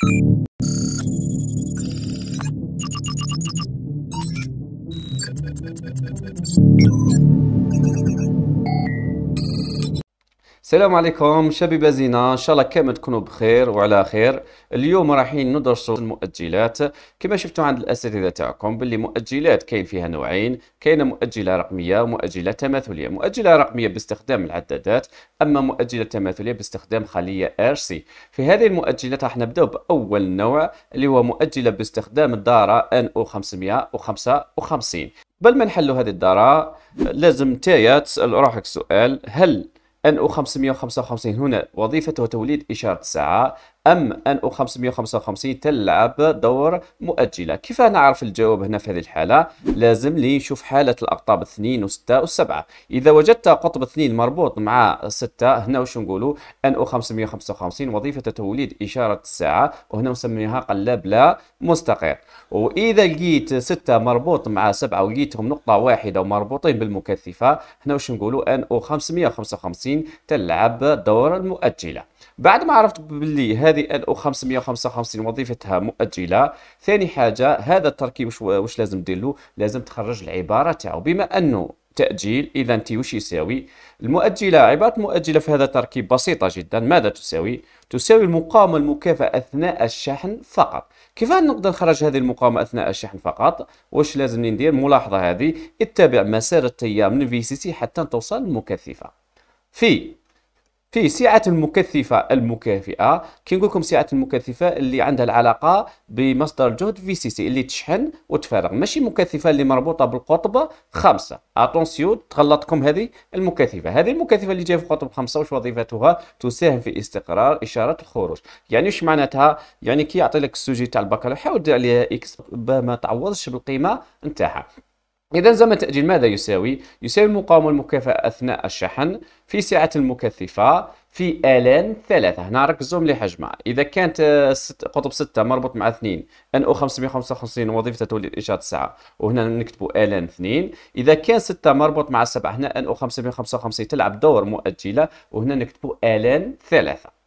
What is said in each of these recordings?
Thank you. السلام عليكم شباب زينة ان شاء الله كامل تكونوا بخير وعلى خير اليوم رايحين ندرسوا المؤجلات كما شفتوا عند الاساتذه تاعكم باللي مؤجلات كاين فيها نوعين كاين مؤجله رقميه ومؤجله تماثليه مؤجله رقميه باستخدام العدادات اما مؤجله تماثليه باستخدام خليه ار سي في هذه المؤجلات راح نبداو باول نوع اللي هو مؤجله باستخدام الداره ان او 555 قبل ما نحلوا هذه الداره لازم تايا تسال روحك سؤال هل NO 555 هنا وظيفته توليد إشارة ساعة أم أن أو 555 تلعب دور مؤجلة كيف نعرف الجواب هنا في هذه الحالة لازم لي نشوف حالة الأقطاب 2 و 6 و 7 إذا وجدت قطب 2 مربوط مع 6 هنا واش نقولوا أن أو 555 وظيفة توليد إشارة الساعة وهنا نسميها قلاب لا مستقر وإذا لقيت 6 مربوط مع 7 ولقيتهم نقطة واحدة ومربوطين بالمكثفة هنا واش نقولوا أن أو 555 تلعب دور المؤجلة بعد ما عرفت باللي هذه هذه ال او 555 وظيفتها مؤجله ثاني حاجه هذا التركيب واش, واش لازم دير له لازم تخرج العباره تاعو بما انه تاجيل اذا تي واش يساوي المؤجله عباره مؤجله في هذا التركيب بسيطه جدا ماذا تساوي تساوي المقاومه المكافاه اثناء الشحن فقط كيف نقدر نخرج هذه المقاومه اثناء الشحن فقط واش لازم ندير ملاحظه هذه اتبع مسار التيار من في سي سي حتى توصل المكثفه في فيه سعة المكثفة المكافئة كي نقول لكم سعة المكثفة اللي عندها العلاقة بمصدر الجهد في سي سي اللي تشحن وتفرغ ماشي مكثفة اللي مربوطة بالقطب خمسة اتونسيون تغلطكم هذه المكثفة هذه المكثفة اللي جاية في قطب خمسة واش وظيفتها تساهم في استقرار إشارة الخروج يعني واش معناتها يعني كي يعطي لك السوجي تاع البكالوريا حاول دير عليها اكس باه ما تعوضش بالقيمة نتاعها إذا زمن التأجيل ماذا يساوي؟ يساوي المقاومة المكافأة أثناء الشحن في سعة المكثفة في آلان ثلاثة هنا ركزوا مليح يا إذا كانت آه، ست قطب ستة مربوط مع اثنين أن أو 555 وظيفة تولي الإشارة تسعة وهنا نكتبوا آلان اثنين إذا كان ستة مربوط مع سبعة هنا أن أو 555 تلعب دور مؤجلة وهنا نكتبوا آلان ثلاثة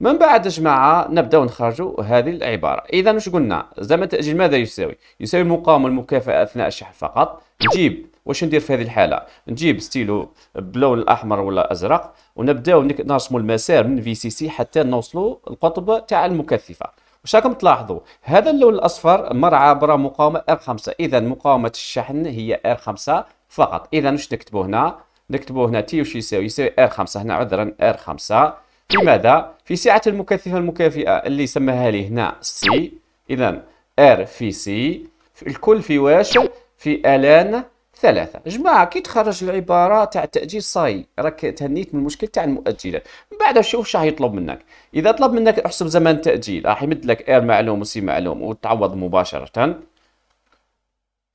من بعد جماعه نبداو نخرجوا هذه العباره اذا واش قلنا زعما التاجيل ماذا يساوي يساوي المقاومه المكافاه اثناء الشحن فقط نجيب واش ندير في هذه الحاله نجيب ستيلو بلون الاحمر ولا الازرق ونبداو نرسموا المسار من في سي سي حتى نوصلوا القطب تاع المكثفه واش راكم تلاحظوا هذا اللون الاصفر مر عبر مقاومه ار 5 اذا مقاومه الشحن هي ار 5 فقط اذا واش نكتبوا هنا نكتبوا هنا تي واش يساوي يساوي ار 5 هنا عذرا ار 5 لماذا؟ في سعة المكثفة المكافئة اللي سماها لي هنا سي إذا ار في سي في الكل في واش في الان ثلاثة جماعة كي تخرج العبارة تاع التأجيل صاي راك تهنيت من المشكل تاع المؤجلات من بعد شوف شاه يطلب منك إذا طلب منك احسب زمن التأجيل راح يمد لك ار معلوم وسي معلوم وتعوض مباشرة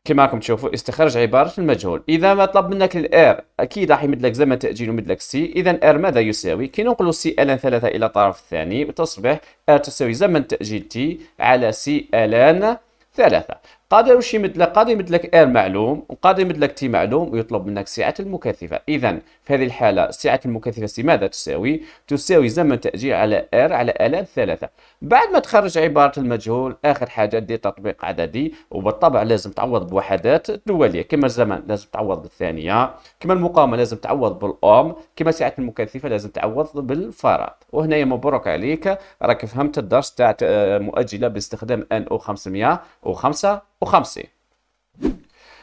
كما راكم تشوفوا استخرج عباره المجهول اذا ما طلب منك الار اكيد راح يمد لك زمن تاجيل ومد لك سي اذا ار ماذا يساوي كي ننقلوا سي الان ثلاثه الى الطرف الثاني تصبح ار تساوي زمن تاجيل تي على سي الان ثلاثه قادر وش يمد لك قادر يمد لك ار معلوم وقادر يمد لك تي معلوم ويطلب منك سعه المكثفه اذا في هذه الحاله سعه المكثفه سي ماذا تساوي تساوي زمن تاجيل على ار على الاف ثلاثه بعد ما تخرج عباره المجهول اخر حاجه دير تطبيق عددي وبالطبع لازم تعوض بوحدات دوليه كما الزمن لازم تعوض بالثانيه كما المقاومه لازم تعوض بالاوم كما سعه المكثفه لازم تعوض وهنا وهنايا مبروك عليك راك فهمت الدرس تاع آه، مؤجله باستخدام ان او 505 وخمسة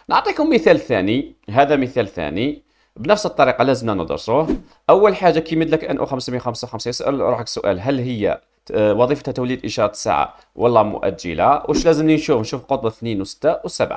نعطيكم مثال ثاني هذا مثال ثاني بنفس الطريقة لازمنا ندرسوه أول حاجة كيمد لك NO 555 يسأل روحك سؤال هل هي آه، وظيفتها توليد إشارة ساعة ولا مؤجلة واش لازم نشوف نشوف قطب 2 و6 و7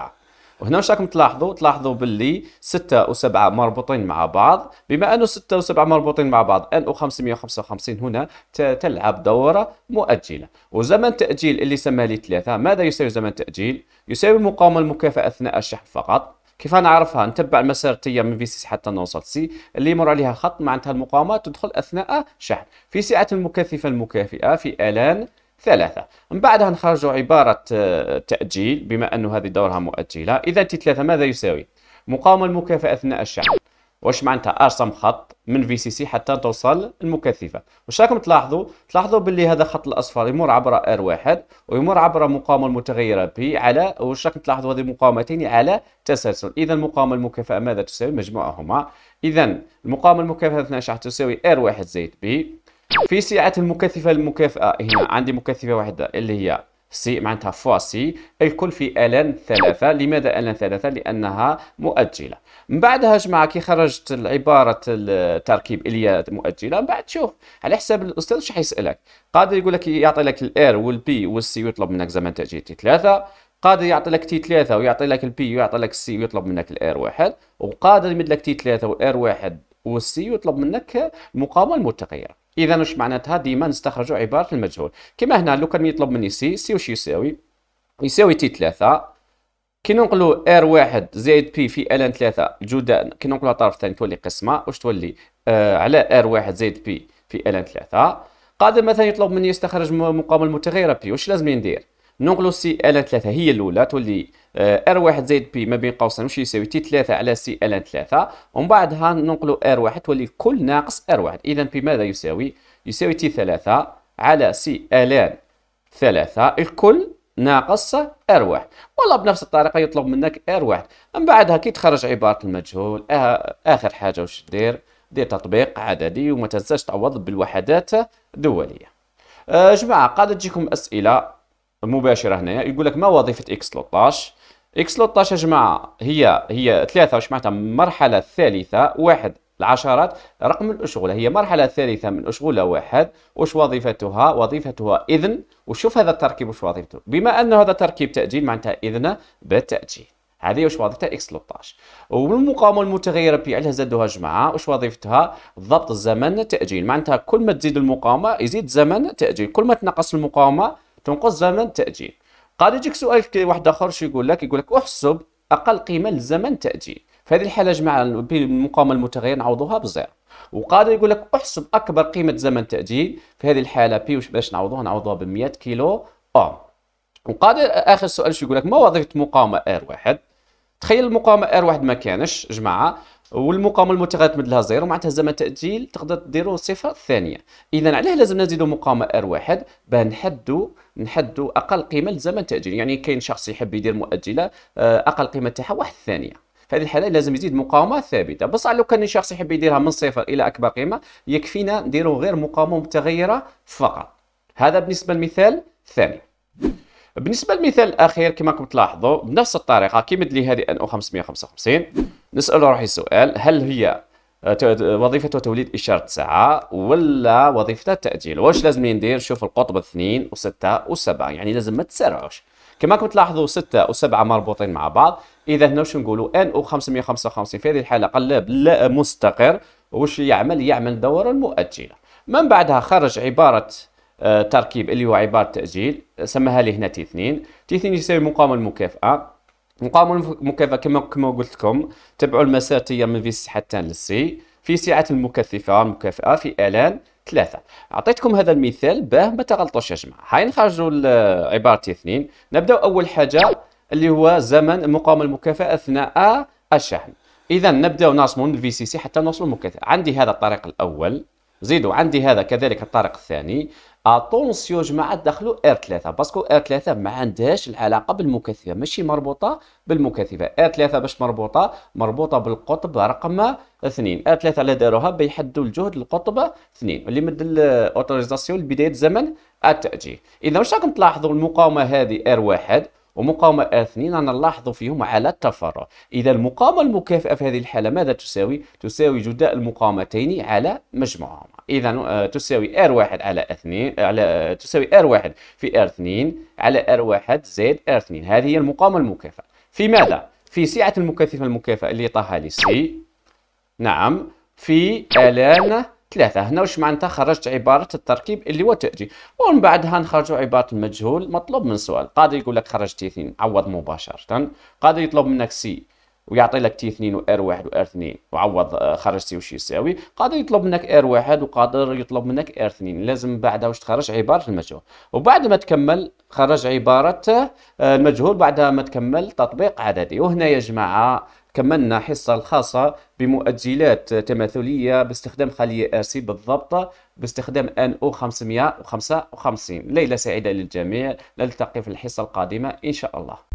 وهنا واش راكم تلاحظوا تلاحظوا باللي 6 و7 مربوطين مع بعض بما انه 6 و7 مربوطين مع بعض ان 555 هنا تلعب دور مؤجله وزمن تاجيل اللي سماه لي 3 ماذا يساوي زمن تاجيل يساوي المقاومه المكافاه اثناء الشحن فقط كيف نعرفها نتبع المسار التيار من في سي حتى نوصل سي اللي يمر عليها خط معناتها المقاومه تدخل اثناء شحن في سعه المكثفه المكافئه في الان ثلاثة من بعدها نخرجوا عبارة آه، تأجيل بما أنه هذه دورها مؤجلة إذا تي ثلاثة ماذا يساوي؟ مقاومة المكافأة أثناء الشحن واش معناتها ارسم خط من في سي سي حتى توصل المكثفه واش راكم تلاحظوا تلاحظوا باللي هذا الخط الاصفر يمر عبر ار واحد ويمر عبر مقاومه المتغيره بي على واش راكم تلاحظوا هذه مقاومتين على تسلسل اذا المقاومه المكافاه ماذا تساوي مجموعهما اذا المقاومه المكافاه اثناء الشحن تساوي ار واحد زائد بي في سعة المكثفة المكافئة هنا عندي مكثفة واحدة اللي هي سي معناتها فوا سي الكل في الان ثلاثة لماذا الان ثلاثة لأنها مؤجلة من بعدها جماعة كي خرجت العبارة التركيب اللي هي مؤجلة من بعد شوف على حساب الأستاذ واش حيسألك قادر يقول لك يعطي لك الار والبي والسي ويطلب منك زعما أنت جيتي تي ثلاثة قادر يعطي لك تي ثلاثة ويعطي لك البي ويعطي لك السي ويطلب منك الار واحد وقادر يمد لك تي ثلاثة والار واحد والسي ويطلب منك المقاومة المتغيرة اذا واش معناتها ديما نستخرجوا عباره المجهول كما هنا لو كان يطلب مني سي سي واش يساوي يساوي تي 3 كي نقولوا ار واحد زائد بي في الان 3 جداء كي نقولوا الطرف الثاني تولي قسمه واش تولي آه على ار واحد زائد بي في الان 3 قادر مثلا يطلب مني يستخرج مقاومه متغيره بي واش لازم ندير ننقلوا سي ال 3 هي الاولى تولي آه، ار 1 زائد بي ما بين قوسين واش يساوي تي 3 على سي ال 3 ومن بعدها ننقلوا ار 1 تولي كل ناقص ار 1 اذا بي ماذا يساوي يساوي تي 3 على سي ال 3 الكل ناقص ار 1 والله بنفس الطريقه يطلب منك ار 1 من بعدها كي تخرج عباره المجهول آه، اخر حاجه واش دير دير تطبيق عددي وما تنساش تعوض بالوحدات دوليه آه، جماعه قد تجيكم اسئله مباشره هنايا يقول لك ما وظيفه اكس 13 اكس 13 يا جماعه هي هي ثلاثه واش معناتها مرحله ثالثه واحد العشرات رقم الأشغلة هي مرحلة ثالثة من أشغلة واحد وش وظيفتها وظيفتها إذن وشوف هذا التركيب وش وظيفته بما أن هذا تركيب تأجيل معناتها إذن بالتأجيل هذه واش وظيفتها اكس 13 والمقاومه المتغيره بي عليها زادوها جماعه واش وظيفتها ضبط الزمن تاجيل معناتها كل ما تزيد المقاومه يزيد زمن تاجيل كل ما تنقص المقاومه تنقص زمن تاجيل قاعد يجيك سؤال واحد اخر شو يقول لك يقول لك احسب اقل قيمه لزمن تاجيل في هذه الحاله جماعه المقاومه المتغير نعوضوها بزيرو وقادر يقول لك احسب اكبر قيمه زمن تاجيل في هذه الحاله بي واش باش نعوضوها نعوضوها ب 100 كيلو اوم وقادر اخر سؤال شو يقول لك ما وظيفه مقاومه ار واحد تخيل المقاومه ار واحد ما كانش جماعه والمقاومه تمد لها زيرو معناتها تهزم تاجيل تقدر ديرو صفر الثانيه اذا علاه لازم نزيدو مقاومه ار واحد باه نحدو نحدو اقل قيمه لزمن التاجيل يعني كاين شخص يحب يدير مؤجله آه، اقل قيمه تاعها واحد الثانيه في هذه الحاله لازم يزيد مقاومه ثابته بصح لو كان شخص يحب يديرها من صفر الى اكبر قيمه يكفينا نديرو غير مقاومه متغيره فقط هذا بالنسبه للمثال الثاني بالنسبه للمثال الاخير كما راكم تلاحظوا بنفس الطريقه كيمد لي هذه ان او 555 نسأل روحي السؤال هل هي آه، آه، وظيفته توليد إشارة ساعة ولا وظيفته التأجيل واش لازم ندير شوف القطب اثنين وستة وسبعة يعني لازم ما تسرعوش كما كنت تلاحظوا ستة وسبعة مربوطين مع بعض إذا هنا واش نقولوا ان او 555 في هذه الحالة قلب لا مستقر واش يعمل يعمل دورة المؤجلة من بعدها خرج عبارة آه، تركيب اللي هو عبارة تأجيل سماها لي هنا تي 2 تي 2 يساوي مقاومة المكافأة مقاومه المكافأة كما كما قلت لكم تبعوا المسارتيه من في حتى للسي في سعه المكثفه المكافئه في الان ثلاثة أعطيتكم هذا المثال باه ما تغلطوش يا جماعة هاي نخرجوا عبارتي اثنين نبداو أول حاجة اللي هو زمن المقاومة المكافئة أثناء الشحن إذا نبداو نرسموا من في سي سي حتى نوصلوا المكافئة عندي هذا الطريق الأول زيدوا عندي هذا كذلك الطريق الثاني اتونسيون جماعه دخلوا ار 3 باسكو ار 3 ما عندهاش العلاقه بالمكثفه ماشي مربوطه بالمكثفه ار 3 باش مربوطه مربوطه بالقطب رقم اثنين ار 3 اللي داروها بيحدوا الجهد القطب اثنين اللي مد الاوتوريزاسيون لبدايه زمن التاجيل اذا واش راكم تلاحظوا المقاومه هذه ار 1 ومقاومة اثنين أنا نلاحظ فيهم على التفرع إذا المقاومة المكافئة في هذه الحالة ماذا تساوي؟ تساوي جداء المقاومتين على مجموعهما إذا آه، تساوي R1 على اثنين على آه، تساوي R1 في R2 على R1 زائد R2 هذه هي المقاومة المكافئة في ماذا؟ في سعة المكثفة المكافئة اللي طاها لي سي نعم في ألان ثلاثة هنا واش معناتها خرجت عبارة التركيب اللي هو تأتي ومن بعدها نخرجوا عبارة المجهول مطلوب من سؤال قادر يقول لك خرجت تي اثنين عوض مباشرة قادر يطلب منك سي ويعطي لك تي اثنين وار واحد وار اثنين وعوض آه، خرج سي واش يساوي قادر يطلب منك ار واحد وقادر يطلب منك ار اثنين لازم بعدها واش تخرج عباره المجهول وبعد ما تكمل خرج عباره آه، المجهول بعدها ما تكمل تطبيق عددي وهنا يا جماعه كملنا حصة الخاصة بمؤجلات تماثلية باستخدام خلية آرسي بالضبط باستخدام ان او 555 ليلة سعيدة للجميع نلتقي في الحصة القادمة إن شاء الله